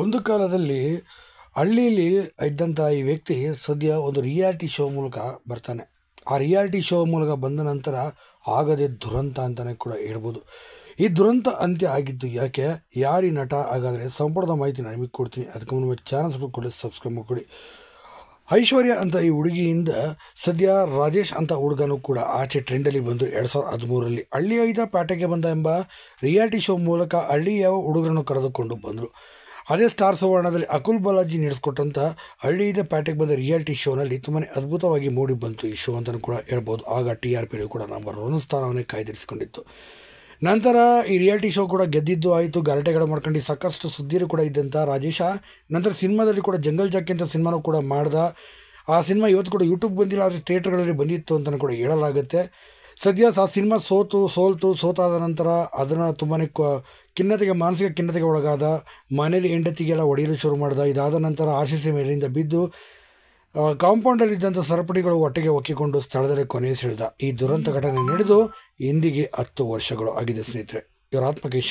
ಒಂದು ಕಾಲದಲ್ಲಿ ಹಳ್ಳಿಯಲ್ಲಿ ಇದ್ದಂಥ ಈ ವ್ಯಕ್ತಿ ಸದ್ಯ ಒಂದು ರಿಯಾಲಿಟಿ ಶೋ ಮೂಲಕ ಬರ್ತಾನೆ ಆ ರಿಯಾಲಿಟಿ ಶೋ ಮೂಲಕ ಬಂದ ನಂತರ ಆಗದೆ ದುರಂತ ಅಂತಲೇ ಕೂಡ ಹೇಳ್ಬೋದು ಈ ದುರಂತ ಅಂತ್ಯ ಆಗಿದ್ದು ಯಾಕೆ ಯಾರಿ ನಟ ಹಾಗಾದರೆ ಸಂಪೂರ್ಣ ಮಾಹಿತಿ ನಿಮಗೆ ಕೊಡ್ತೀನಿ ಅದಕ್ಕೆ ಮುಂದೆ ಚಾನಲ್ಸ್ ಕೊಡಿ ಸಬ್ಸ್ಕ್ರೈಬ್ ಮಾಡಿಕೊಡಿ ಐಶ್ವರ್ಯ ಅಂತ ಈ ಹುಡುಗಿಯಿಂದ ಸದ್ಯ ರಾಜೇಶ್ ಅಂತ ಹುಡುಗನೂ ಕೂಡ ಆಚೆ ಟ್ರೆಂಡಲ್ಲಿ ಬಂದರು ಎರಡು ಸಾವಿರದ ಹದಿಮೂರರಲ್ಲಿ ಹಳ್ಳಿ ಐದ ಪ್ಯಾಟೆಗೆ ಬಂದ ಎಂಬ ರಿಯಾಲಿಟಿ ಶೋ ಮೂಲಕ ಹಳ್ಳಿಯ ಹುಡುಗರನ್ನು ಕರೆದುಕೊಂಡು ಬಂದರು ಅದೇ ಸ್ಟಾರ್ ಸುವರ್ಣದಲ್ಲಿ ಅಕುಲ್ ಬಾಲಾಜಿ ನಡೆಸ್ಕೊಟ್ಟಂಥ ಹಳ್ಳಿಯಿಂದ ಪ್ಯಾಟಿಗೆ ಬಂದ ರಿಯಾಲಿಟಿ ಶೋನಲ್ಲಿ ತುಂಬಾ ಅದ್ಭುತವಾಗಿ ಮೂಡಿ ಬಂತು ಈ ಶೋ ಅಂತಲೂ ಕೂಡ ಹೇಳ್ಬೋದು ಆಗ ಟಿ ಆರ್ ಪಿಯು ಕೂಡ ನಂಬರ್ ಒನ್ ಸ್ಥಾನವನ್ನೇ ಕಾಯ್ದಿರಿಸಿಕೊಂಡಿತ್ತು ನಂತರ ಈ ರಿಯಾಲಿಟಿ ಶೋ ಕೂಡ ಗೆದ್ದಿದ್ದು ಆಯಿತು ಗಲಾಟೆಗಳು ಮಾಡ್ಕೊಂಡು ಸಾಕಷ್ಟು ಸುದ್ದಿಯಲ್ಲಿ ಕೂಡ ಇದ್ದಂಥ ರಾಜೇಶ ನಂತರ ಸಿನಿಮಾದಲ್ಲಿ ಕೂಡ ಜಂಗಲ್ ಜಾಕಿ ಅಂತ ಸಿನಿಮಾನೂ ಕೂಡ ಮಾಡ್ದ ಆ ಸಿನಿಮಾ ಇವತ್ತು ಕೂಡ ಯೂಟ್ಯೂಬ್ ಬಂದಿಲ್ಲ ಆದರೆ ಥಿಯೇಟ್ರ್ಗಳಲ್ಲಿ ಬಂದಿತ್ತು ಅಂತಲೂ ಕೂಡ ಹೇಳಲಾಗುತ್ತೆ ಸದ್ಯ ಆ ಸಿನಿಮಾ ಸೋತು ಸೋಲ್ತು ಸೋತಾದ ನಂತರ ಅದನ್ನು ತುಂಬಾ ಖಿನ್ನತೆಗೆ ಮಾನಸಿಕ ಖಿನ್ನತೆಗೆ ಒಳಗಾದ ಮನೇಲಿ ಹೆಂಡತಿಗೆಲ್ಲ ಒಡೆಯಲು ಶುರು ಮಾಡಿದ ಇದಾದ ನಂತರ ಆರ್ ಸಿ ಸಿ ಮೇಲಿಂದ ಬಿದ್ದು ಕಾಂಪೌಂಡಲ್ಲಿದ್ದಂಥ ಸರಪಣಿಗಳು ಒಟ್ಟಿಗೆ ಒಕ್ಕಿಕೊಂಡು ಸ್ಥಳದಲ್ಲಿ ಕೊನೆ ಈ ದುರಂತ ಘಟನೆ ನಡೆದು ಇಂದಿಗೆ ಹತ್ತು ವರ್ಷಗಳು ಆಗಿದೆ ಸ್ನೇಹಿತರೆ ಇವರ